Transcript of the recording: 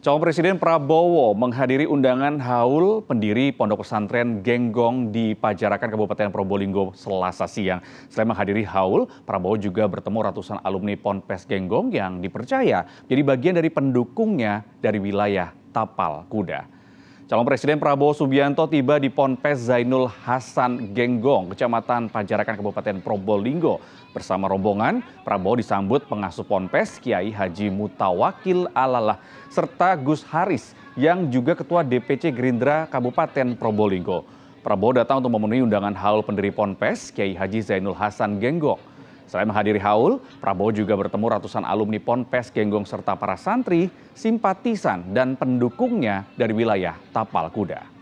Calon Presiden Prabowo menghadiri undangan haul pendiri Pondok Pesantren Genggong di Pajarakan Kabupaten Probolinggo selasa siang. Selain menghadiri haul, Prabowo juga bertemu ratusan alumni Ponpes Genggong yang dipercaya jadi bagian dari pendukungnya dari wilayah Tapal Kuda. Calon Presiden Prabowo Subianto tiba di Ponpes Zainul Hasan Genggong, Kecamatan Pajarakan Kabupaten Probolinggo. Bersama rombongan, Prabowo disambut pengasuh Ponpes Kiai Haji Mutawakil Alalah serta Gus Haris yang juga Ketua DPC Gerindra Kabupaten Probolinggo. Prabowo datang untuk memenuhi undangan haul pendiri Ponpes Kiai Haji Zainul Hasan Genggong. Selain menghadiri haul, Prabowo juga bertemu ratusan alumni Ponpes Genggong serta para santri, simpatisan, dan pendukungnya dari wilayah Tapal Kuda.